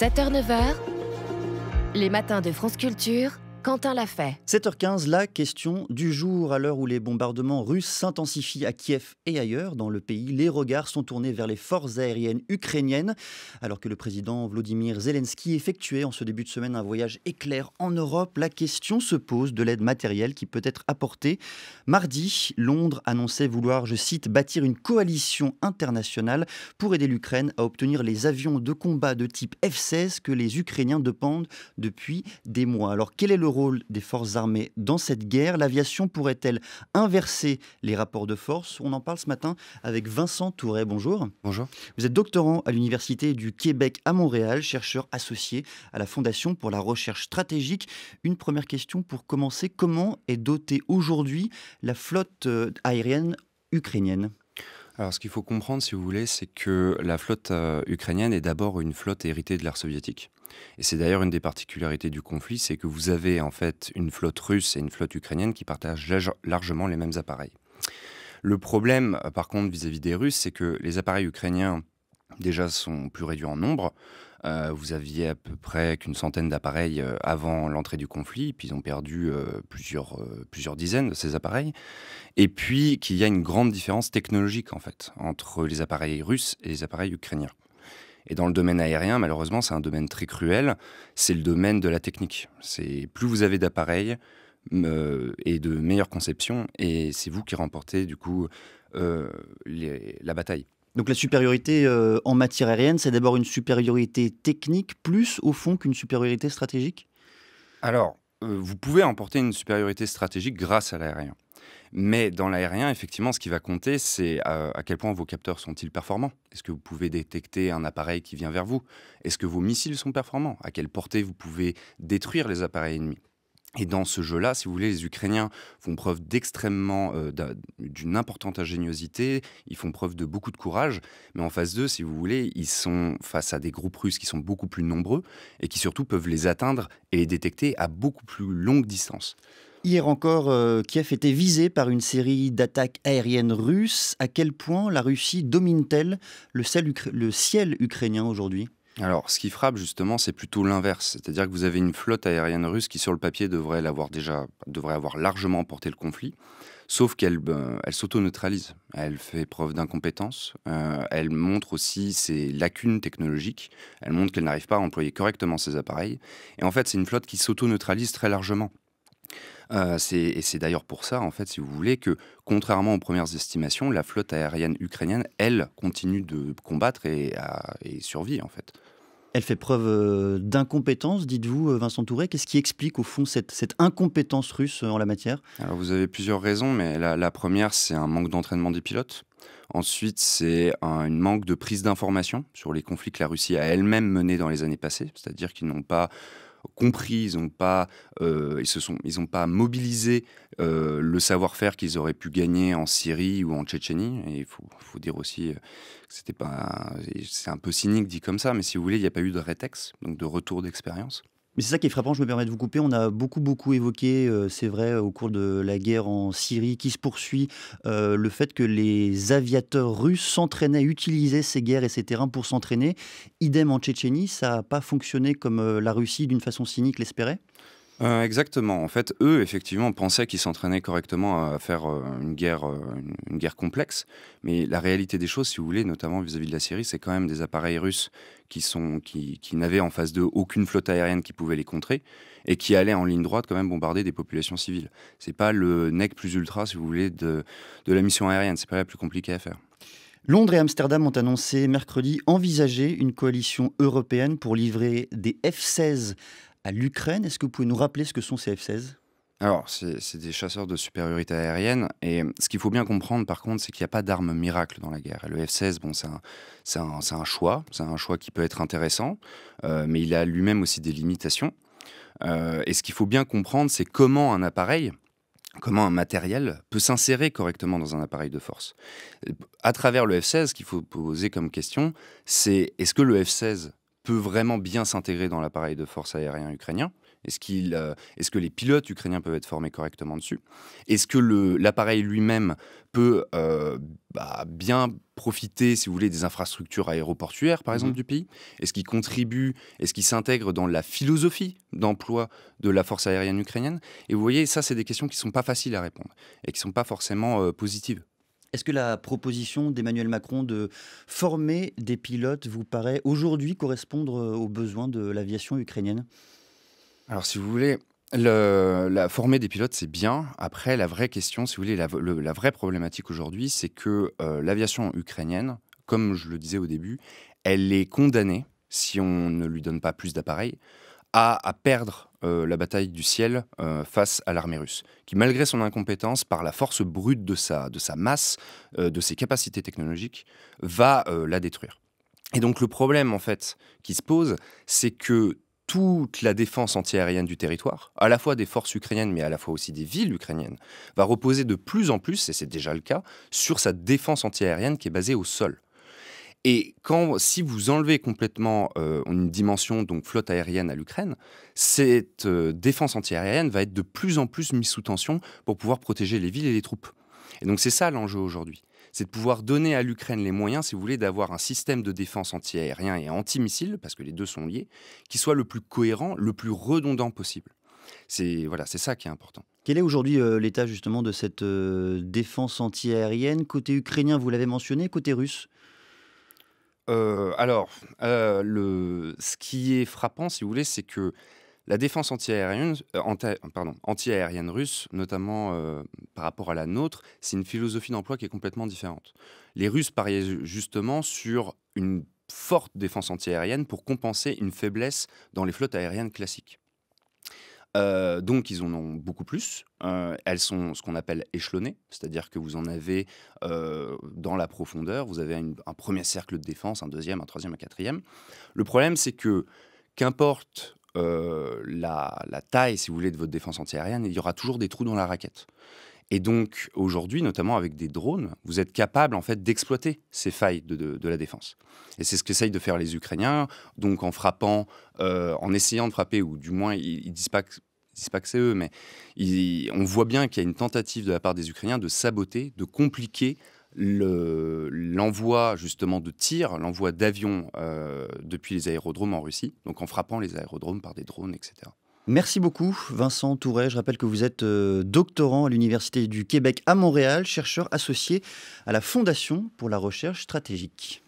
7h-9h, les matins de France Culture, Quentin l'a fait. 7h15, la question du jour. À l'heure où les bombardements russes s'intensifient à Kiev et ailleurs dans le pays, les regards sont tournés vers les forces aériennes ukrainiennes. Alors que le président Vladimir Zelensky effectuait en ce début de semaine un voyage éclair en Europe, la question se pose de l'aide matérielle qui peut être apportée. Mardi, Londres annonçait vouloir, je cite, bâtir une coalition internationale pour aider l'Ukraine à obtenir les avions de combat de type F-16 que les Ukrainiens dépendent depuis des mois. Alors quel est le rôle des forces armées dans cette guerre L'aviation pourrait-elle inverser les rapports de force On en parle ce matin avec Vincent Touret. Bonjour. Bonjour. Vous êtes doctorant à l'Université du Québec à Montréal, chercheur associé à la Fondation pour la recherche stratégique. Une première question pour commencer. Comment est dotée aujourd'hui la flotte euh, aérienne ukrainienne alors, ce qu'il faut comprendre, si vous voulez, c'est que la flotte euh, ukrainienne est d'abord une flotte héritée de l'ère soviétique. Et c'est d'ailleurs une des particularités du conflit, c'est que vous avez en fait une flotte russe et une flotte ukrainienne qui partagent largement les mêmes appareils. Le problème, euh, par contre, vis à -vis des Russes, c'est que les appareils ukrainiens déjà sont plus réduits en nombre. Euh, vous aviez à peu près qu'une centaine d'appareils euh, avant l'entrée du conflit, puis ils ont perdu euh, plusieurs, plusieurs dizaines de ces appareils, et puis qu'il y a une grande différence technologique en fait entre les appareils russes et les appareils ukrainiens. Et dans le domaine aérien, malheureusement, c'est un domaine très cruel, c'est le domaine de la technique. C'est plus vous avez d'appareils et de meilleures conceptions, et c'est vous qui remportez du coup la bataille. Donc la supériorité euh, en matière aérienne, c'est d'abord une supériorité technique plus au fond qu'une supériorité stratégique Alors, euh, vous pouvez emporter une supériorité stratégique grâce à l'aérien. Mais dans l'aérien, effectivement, ce qui va compter, c'est euh, à, quel point vos capteurs sont-ils performants. Est-ce que vous pouvez détecter un appareil qui vient vers vous Est-ce que vos missiles sont performants À quelle portée vous pouvez détruire les appareils ennemis et dans ce jeu-là, si vous voulez, les Ukrainiens font preuve euh, d'une importante ingéniosité, ils font preuve de beaucoup de courage, mais en face d'eux, si vous voulez, ils sont face à des groupes russes qui sont beaucoup plus nombreux et qui surtout peuvent les atteindre et les détecter à beaucoup plus longue distance. Hier encore, euh, Kiev était visé par une série d'attaques aériennes russes. À quel point la Russie domine-t-elle le ciel ukrainien aujourd'hui alors, ce qui frappe justement, c'est plutôt l'inverse. C'est-à-dire que vous avez une flotte aérienne russe qui, sur le papier, devrait l'avoir déjà, devrait avoir largement porté le conflit, sauf qu'elle ben, elle s'auto-neutralise. Elle fait preuve d'incompétence. Euh, elle montre aussi ses lacunes technologiques. Elle montre qu'elle n'arrive pas à employer correctement ses appareils. Et en fait, c'est une flotte qui s'auto-neutralise très largement. Euh, et c'est d'ailleurs pour ça, en fait, si vous voulez, que contrairement aux premières estimations, la flotte aérienne ukrainienne, elle, continue de combattre et, survit, en fait. Elle fait preuve euh, d'incompétence, dites-vous, euh, Vincent Touré. Qu'est-ce qui explique, au fond, cette, incompétence russe en la matière Alors, vous avez plusieurs raisons, mais la, première, c'est un manque d'entraînement des pilotes. Ensuite, c'est un manque de prise d'information sur les conflits que la Russie a elle-même menés dans les années passées, c'est-à-dire qu'ils n'ont pas compris, ils n'ont pas, ils euh, se sont, ils ont pas mobilisé euh, le savoir-faire qu'ils auraient pu gagner en Syrie ou en Tchétchénie. Et il faut, dire aussi euh, que c'était pas, c'est un peu cynique dit comme ça, mais si vous voulez, il n'y a pas eu de rétex, donc de retour d'expérience. Mais c'est ça qui est frappant, je me permets de vous couper. On a beaucoup, beaucoup évoqué, euh, c'est vrai, au cours de la guerre en Syrie qui se poursuit, euh, le fait que les aviateurs russes s'entraînaient, utilisaient ces guerres et ces terrains pour s'entraîner. Idem en Tchétchénie, ça n'a pas fonctionné comme euh, la Russie, d'une façon cynique, l'espérait euh, exactement. En fait, eux, effectivement, pensaient qu'ils s'entraînaient correctement à faire euh, une guerre, euh, une guerre complexe. Mais la réalité des choses, si vous voulez, notamment vis-à-vis de la Syrie, c'est quand même des appareils russes qui, sont, qui, n'avaient en face d'eux aucune flotte aérienne qui pouvait les contrer et qui allaient en ligne droite quand même bombarder des populations civiles. C'est pas le nec plus ultra, si vous voulez, de, de la mission aérienne. C'est pas la plus compliquée à faire. Londres et Amsterdam ont annoncé mercredi envisager une coalition européenne pour livrer des F-16 à l'Ukraine. Est-ce que vous pouvez nous rappeler ce que sont ces F-16 alors, c'est des chasseurs de supériorité aérienne. Et ce qu'il faut bien comprendre, par contre, c'est qu'il n'y a pas d'arme miracle dans la guerre. le F-16, bon, c'est un, choix. C'est un choix qui peut être intéressant, euh, mais il a lui-même aussi des limitations. Euh, et ce qu'il faut bien comprendre, c'est comment un appareil, comment un matériel peut s'insérer correctement dans un appareil de force. À travers le F-16, ce qu'il faut poser comme question, c'est est-ce que le F-16 peut vraiment bien s'intégrer dans l'appareil de force aérienne ukrainien Est-ce qu'il, euh, que les pilotes ukrainiens peuvent être formés correctement dessus Est-ce que l'appareil lui-même peut euh, bah, bien profiter, si vous voulez, des infrastructures aéroportuaires, par mmh exemple, du pays Est-ce qu'il contribue Est-ce qu'il s'intègre dans la philosophie d'emploi de la force aérienne ukrainienne Et vous voyez, ça, c'est des questions qui ne sont pas faciles à répondre et qui ne sont pas forcément euh, positives. Est-ce que la proposition d'Emmanuel Macron de former des pilotes vous paraît aujourd'hui correspondre euh, aux besoins de l'aviation ukrainienne Alors si vous voulez, former des pilotes, c'est bien. Après, la vraie question, si vous voulez, la, vraie problématique aujourd'hui, c'est que euh, l'aviation ukrainienne, comme je le disais au début, elle est condamnée, si on ne lui donne pas plus d'appareils, à perdre euh, la bataille du ciel euh, face à l'armée russe, qui malgré son incompétence, par la force brute de sa, masse, euh, de ses capacités technologiques, va la détruire. Et donc le problème en fait qui se pose, c'est que toute la défense antiaérienne du territoire, à la fois des forces ukrainiennes mais à la fois aussi des villes ukrainiennes, va reposer de plus en plus, et c'est déjà le cas, sur sa défense antiaérienne qui est basée au sol. Et quand, si vous enlevez complètement euh, une dimension donc flotte aérienne à l'Ukraine, cette défense euh, défense antiaérienne va être de plus en plus mise sous tension pour pouvoir protéger les villes et les troupes. Et donc c'est ça l'enjeu aujourd'hui. C'est de pouvoir donner à l'Ukraine les moyens, si vous voulez, d'avoir un système de défense antiaérien et antimissile, parce que les deux sont liés, qui soit le plus cohérent, le plus redondant possible. C'est voilà, c'est ça qui est important. Quel est aujourd'hui euh, l'état justement de cette défense défense antiaérienne côté ukrainien Vous l'avez mentionné, côté russe euh, alors, euh, le, ce qui est frappant, si vous voulez, c'est que la défense antiaérienne, euh, pardon, antiaérienne russe, notamment par rapport à la nôtre, c'est une philosophie d'emploi qui est complètement différente. Les Russes pariaient justement sur une forte défense antiaérienne pour compenser une faiblesse dans les flottes aériennes classiques. Euh, donc, ils en ont beaucoup plus. Euh, elles sont ce qu'on appelle échelonnées, c'est-à-dire que vous en avez euh, dans la profondeur, vous avez un premier cercle de défense, un deuxième, un troisième, un quatrième. Le problème, c'est que qu'importe la, taille, si vous voulez, de votre défense antiaérienne, il y aura toujours des trous dans la raquette. Et donc aujourd'hui, notamment avec des drones, vous êtes capable en fait d'exploiter ces failles de, la défense. Et c'est ce qu'essayent de faire les Ukrainiens, donc en frappant, euh, en essayant de frapper, ou du moins ils, disent pas que c'est eux, mais on voit bien qu'il y a une tentative de la part des Ukrainiens de saboter, de compliquer l'envoi justement de tirs, l'envoi d'avions euh, depuis les aérodromes en Russie, donc en frappant les aérodromes par des drones, etc. Merci beaucoup Vincent Touret. Je rappelle que vous êtes euh, doctorant à l'Université du Québec à Montréal, chercheur associé à la Fondation pour la recherche stratégique.